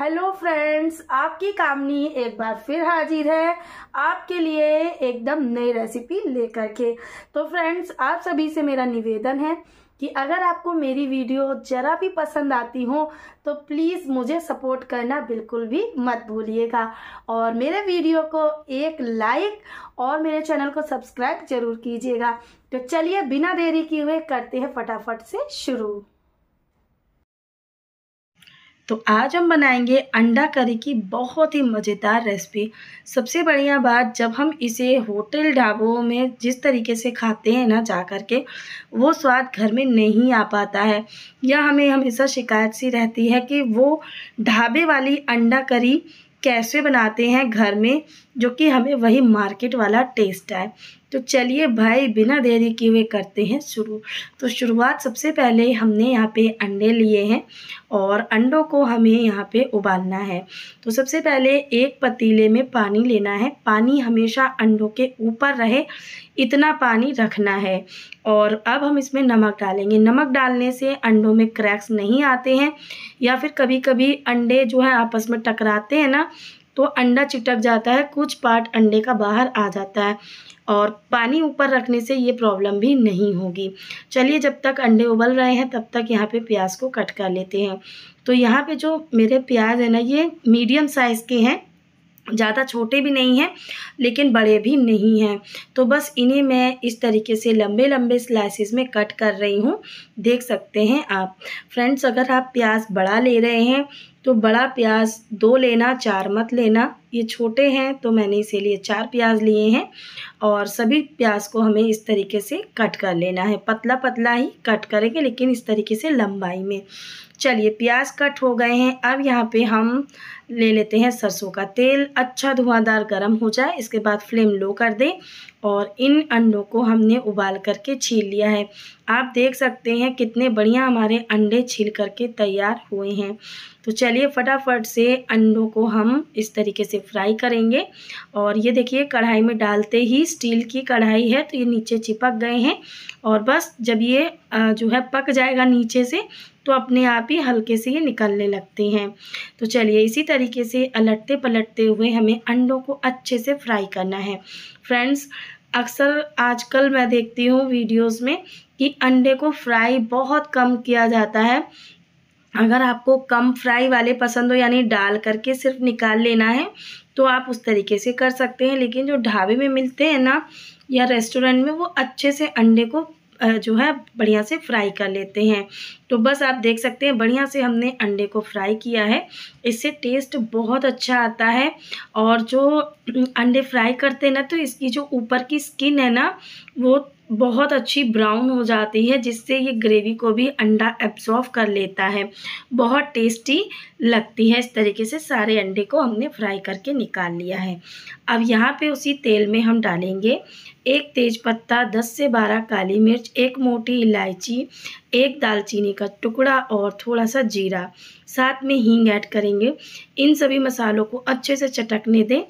hello friends आपकी कामनी एक बार फिर हाजिर है आपके लिए एकदम नई रेसिपी लेकर के तो फ्रेंड्स आप सभी से मेरा निवेदन है कि अगर आपको मेरी वीडियो ज़रा भी पसंद आती हो तो प्लीज़ मुझे सपोर्ट करना बिल्कुल भी मत भूलिएगा और मेरे वीडियो को एक लाइक और मेरे चैनल को सब्सक्राइब जरूर कीजिएगा तो चलिए बिना देरी किए करते हैं फटाफट से शुरू तो आज हम बनाएंगे अंडा करी की बहुत ही मज़ेदार रेसिपी सबसे बढ़िया बात जब हम इसे होटल ढाबों में जिस तरीके से खाते हैं ना जा कर के वो स्वाद घर में नहीं आ पाता है या हमें हमेशा शिकायत सी रहती है कि वो ढाबे वाली अंडा करी कैसे बनाते हैं घर में जो कि हमें वही मार्केट वाला टेस्ट आए तो चलिए भाई बिना देरी किए हुए करते हैं शुरू तो शुरुआत सबसे पहले हमने यहाँ पे अंडे लिए हैं और अंडों को हमें यहाँ पे उबालना है तो सबसे पहले एक पतीले में पानी लेना है पानी हमेशा अंडों के ऊपर रहे इतना पानी रखना है और अब हम इसमें नमक डालेंगे नमक डालने से अंडों में क्रैक्स नहीं आते हैं या फिर कभी कभी अंडे जो है आपस में टकराते हैं ना तो अंडा चिटक जाता है कुछ पार्ट अंडे का बाहर आ जाता है और पानी ऊपर रखने से ये प्रॉब्लम भी नहीं होगी चलिए जब तक अंडे उबल रहे हैं तब तक यहाँ पे प्याज को कट कर लेते हैं तो यहाँ पे जो मेरे प्याज है ना ये मीडियम साइज़ के हैं ज़्यादा छोटे भी नहीं हैं लेकिन बड़े भी नहीं हैं तो बस इन्हें मैं इस तरीके से लंबे लंबे स्लाइसिस में कट कर रही हूँ देख सकते हैं आप फ्रेंड्स अगर आप प्याज बड़ा ले रहे हैं तो बड़ा प्याज दो लेना चार मत लेना ये छोटे हैं तो मैंने लिए चार प्याज लिए हैं और सभी प्याज को हमें इस तरीके से कट कर लेना है पतला पतला ही कट करेंगे लेकिन इस तरीके से लंबाई में चलिए प्याज कट हो गए हैं अब यहाँ पे हम ले लेते हैं सरसों का तेल अच्छा धुआंधार गर्म हो जाए इसके बाद फ्लेम लो कर दें और इन अंडों को हमने उबाल करके छील लिया है आप देख सकते हैं कितने बढ़िया हमारे अंडे छील करके तैयार हुए हैं तो चलिए फटाफट से अंडों को हम इस तरीके से फ्राई करेंगे और ये देखिए कढ़ाई में डालते ही स्टील की कढ़ाई है तो ये नीचे चिपक गए हैं और बस जब ये जो है पक जाएगा नीचे से तो अपने आप ही हल्के से ये निकलने लगते हैं तो चलिए इसी तरीके से अलटते पलटते हुए हमें अंडों को अच्छे से फ्राई करना है फ्रेंड्स अक्सर आजकल मैं देखती हूँ वीडियोस में कि अंडे को फ्राई बहुत कम किया जाता है अगर आपको कम फ्राई वाले पसंद हो यानी डाल करके सिर्फ निकाल लेना है तो आप उस तरीके से कर सकते हैं लेकिन जो ढाबे में मिलते हैं ना या रेस्टोरेंट में वो अच्छे से अंडे को जो है बढ़िया से फ्राई कर लेते हैं तो बस आप देख सकते हैं बढ़िया से हमने अंडे को फ्राई किया है इससे टेस्ट बहुत अच्छा आता है और जो अंडे फ्राई करते हैं ना तो इसकी जो ऊपर की स्किन है ना वो बहुत अच्छी ब्राउन हो जाती है जिससे ये ग्रेवी को भी अंडा एब्जॉर्व कर लेता है बहुत टेस्टी लगती है इस तरीके से सारे अंडे को हमने फ्राई करके निकाल लिया है अब यहाँ पे उसी तेल में हम डालेंगे एक तेज़पत्ता दस से बारह काली मिर्च एक मोटी इलायची एक दालचीनी का टुकड़ा और थोड़ा सा जीरा साथ में हींग ऐड करेंगे इन सभी मसालों को अच्छे से चटकने दें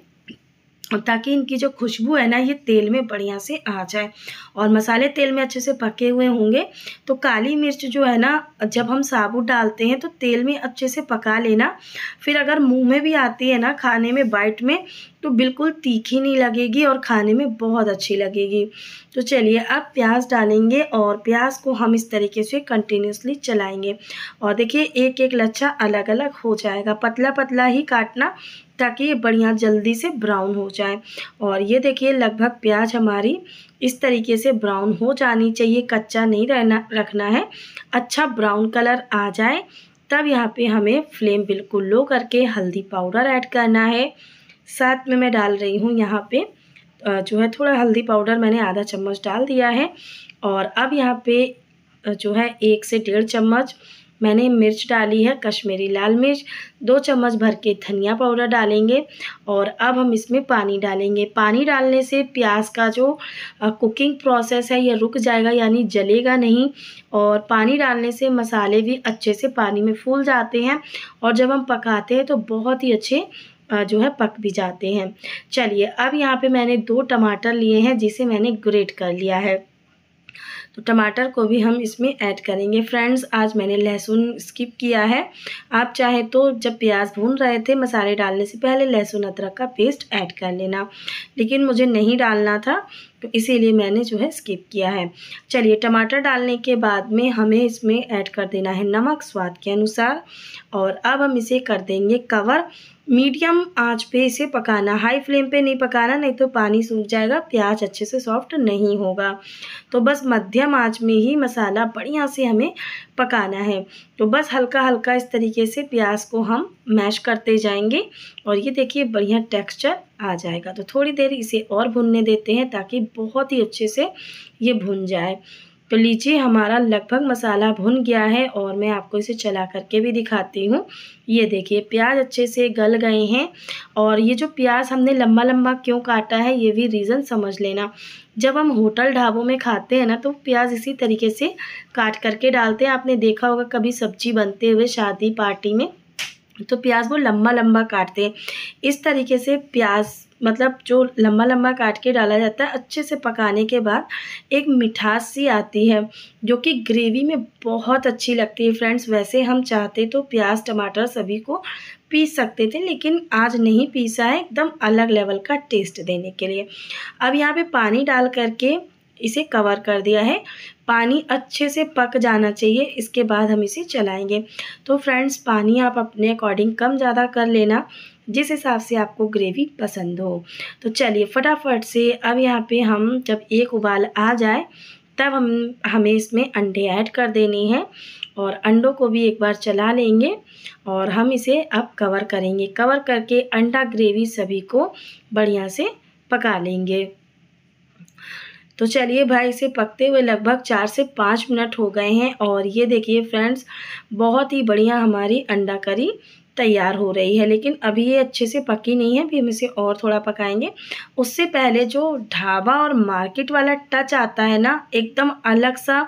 ताकि इनकी जो खुशबू है ना ये तेल में बढ़िया से आ जाए और मसाले तेल में अच्छे से पके हुए होंगे तो काली मिर्च जो है ना जब हम साबुत डालते हैं तो तेल में अच्छे से पका लेना फिर अगर मुंह में भी आती है ना खाने में बाइट में तो बिल्कुल तीखी नहीं लगेगी और खाने में बहुत अच्छी लगेगी तो चलिए अब प्याज डालेंगे और प्याज को हम इस तरीके से कंटिन्यूसली चलाएँगे और देखिए एक एक लच्छा अलग अलग हो जाएगा पतला पतला ही काटना ताकि ये बढ़िया जल्दी से ब्राउन हो जाए और ये देखिए लगभग प्याज हमारी इस तरीके से ब्राउन हो जानी चाहिए कच्चा नहीं रहना रखना है अच्छा ब्राउन कलर आ जाए तब यहाँ पे हमें फ्लेम बिल्कुल लो करके हल्दी पाउडर ऐड करना है साथ में मैं डाल रही हूँ यहाँ पे जो है थोड़ा हल्दी पाउडर मैंने आधा चम्मच डाल दिया है और अब यहाँ पे जो है एक से डेढ़ चम्मच मैंने मिर्च डाली है कश्मीरी लाल मिर्च दो चम्मच भर के धनिया पाउडर डालेंगे और अब हम इसमें पानी डालेंगे पानी डालने से प्याज का जो कुकिंग प्रोसेस है यह रुक जाएगा यानी जलेगा नहीं और पानी डालने से मसाले भी अच्छे से पानी में फूल जाते हैं और जब हम पकाते हैं तो बहुत ही अच्छे जो है पक भी जाते हैं चलिए अब यहाँ पे मैंने दो टमाटर लिए हैं जिसे मैंने ग्रेट कर लिया है तो टमाटर को भी हम इसमें ऐड करेंगे फ्रेंड्स आज मैंने लहसुन स्किप किया है आप चाहे तो जब प्याज भून रहे थे मसाले डालने से पहले लहसुन अदरक का पेस्ट ऐड कर लेना लेकिन मुझे नहीं डालना था तो इसीलिए मैंने जो है स्किप किया है चलिए टमाटर डालने के बाद में हमें इसमें ऐड कर देना है नमक स्वाद के अनुसार और अब हम इसे कर देंगे कवर मीडियम आंच पे इसे पकाना हाई फ्लेम पे नहीं पकाना नहीं तो पानी सूख जाएगा प्याज अच्छे से सॉफ्ट नहीं होगा तो बस मध्यम आंच में ही मसाला बढ़िया से हमें पकाना है तो बस हल्का हल्का इस तरीके से प्याज को हम मैश करते जाएंगे और ये देखिए बढ़िया टेक्सचर आ जाएगा तो थोड़ी देर इसे और भुनने देते हैं ताकि बहुत ही अच्छे से ये भुन जाए तो लीजिए हमारा लगभग मसाला भुन गया है और मैं आपको इसे चला करके भी दिखाती हूँ ये देखिए प्याज अच्छे से गल गए हैं और ये जो प्याज हमने लंबा लंबा क्यों काटा है ये भी रीज़न समझ लेना जब हम होटल ढाबों में खाते हैं ना तो प्याज इसी तरीके से काट करके डालते हैं आपने देखा होगा कभी सब्जी बनते हुए शादी पार्टी में तो प्याज वो लम्बा लंबा काटते हैं इस तरीके से प्याज मतलब जो लंबा लम्बा काट के डाला जाता है अच्छे से पकाने के बाद एक मिठास सी आती है जो कि ग्रेवी में बहुत अच्छी लगती है फ्रेंड्स वैसे हम चाहते तो प्याज टमाटर सभी को पीस सकते थे लेकिन आज नहीं पीसा है एकदम अलग लेवल का टेस्ट देने के लिए अब यहाँ पे पानी डाल करके इसे कवर कर दिया है पानी अच्छे से पक जाना चाहिए इसके बाद हम इसे चलाएंगे तो फ्रेंड्स पानी आप अपने अकॉर्डिंग कम ज़्यादा कर लेना जिस हिसाब से आपको ग्रेवी पसंद हो तो चलिए फटाफट से अब यहाँ पे हम जब एक उबाल आ जाए तब हम हमें इसमें अंडे ऐड कर देने हैं और अंडों को भी एक बार चला लेंगे और हम इसे अब कवर करेंगे कवर करके अंडा ग्रेवी सभी को बढ़िया से पका लेंगे तो चलिए भाई इसे पकते हुए लगभग चार से पाँच मिनट हो गए हैं और ये देखिए फ्रेंड्स बहुत ही बढ़िया हमारी अंडा करी तैयार हो रही है लेकिन अभी ये अच्छे से पकी नहीं है अभी हम इसे और थोड़ा पकाएंगे उससे पहले जो ढाबा और मार्केट वाला टच आता है ना एकदम अलग सा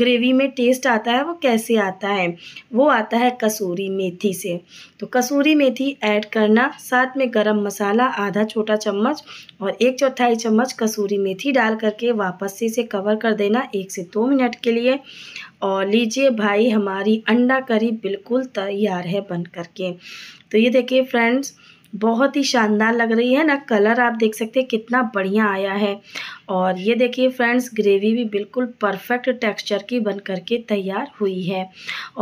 ग्रेवी में टेस्ट आता है वो कैसे आता है वो आता है कसूरी मेथी से तो कसूरी मेथी ऐड करना साथ में गरम मसाला आधा छोटा चम्मच और एक चौथाई चम्मच कसूरी मेथी डाल करके वापस से इसे कवर कर देना एक से दो तो मिनट के लिए और लीजिए भाई हमारी अंडा करी बिल्कुल तैयार है बन करके तो ये देखिए फ्रेंड्स बहुत ही शानदार लग रही है ना कलर आप देख सकते हैं कितना बढ़िया आया है और ये देखिए फ्रेंड्स ग्रेवी भी बिल्कुल परफेक्ट टेक्सचर की बन करके तैयार हुई है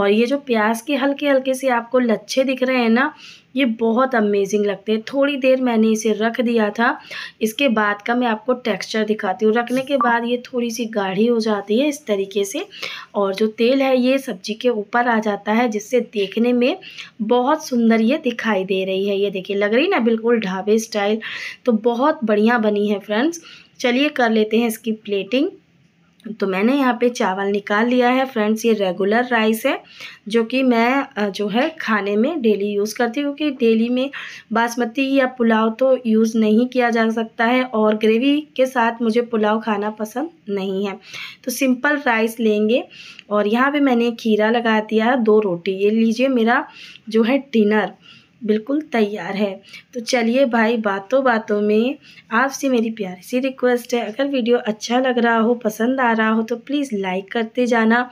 और ये जो प्याज के हल्के हल्के से आपको लच्छे दिख रहे हैं ना ये बहुत अमेजिंग लगते हैं थोड़ी देर मैंने इसे रख दिया था इसके बाद का मैं आपको टेक्सचर दिखाती हूँ रखने के बाद ये थोड़ी सी गाढ़ी हो जाती है इस तरीके से और जो तेल है ये सब्जी के ऊपर आ जाता है जिससे देखने में बहुत सुंदर ये दिखाई दे रही है ये देखिए लग रही ना बिल्कुल ढाबे स्टाइल तो बहुत बढ़िया बनी है फ्रेंड्स चलिए कर लेते हैं इसकी प्लेटिंग तो मैंने यहाँ पे चावल निकाल लिया है फ्रेंड्स ये रेगुलर राइस है जो कि मैं जो है खाने में डेली यूज़ करती हूँ क्योंकि डेली में बासमती या पुलाव तो यूज़ नहीं किया जा सकता है और ग्रेवी के साथ मुझे पुलाव खाना पसंद नहीं है तो सिंपल राइस लेंगे और यहाँ पे मैंने खीरा लगा दिया है दो रोटी ये लीजिए मेरा जो है डिनर बिल्कुल तैयार है तो चलिए भाई बातों बातों में आपसे मेरी प्यारी सी रिक्वेस्ट है अगर वीडियो अच्छा लग रहा हो पसंद आ रहा हो तो प्लीज़ लाइक करते जाना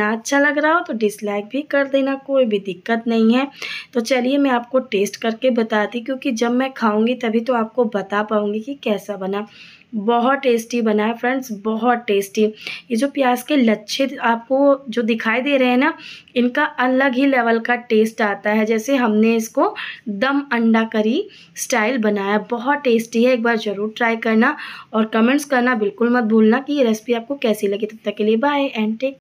ना अच्छा लग रहा हो तो डिसलाइक भी कर देना कोई भी दिक्कत नहीं है तो चलिए मैं आपको टेस्ट करके बताती क्योंकि जब मैं खाऊंगी तभी तो आपको बता पाऊँगी कि कैसा बना बहुत टेस्टी बना है फ्रेंड्स बहुत टेस्टी ये जो प्याज के लच्छे आपको जो दिखाई दे रहे हैं ना इनका अलग ही लेवल का टेस्ट आता है जैसे हमने इसको दम अंडा करी स्टाइल बनाया बहुत टेस्टी है एक बार ज़रूर ट्राई करना और कमेंट्स करना बिल्कुल मत भूलना कि ये रेसिपी आपको कैसी लगी तब तक के लिए बाय एंड टेक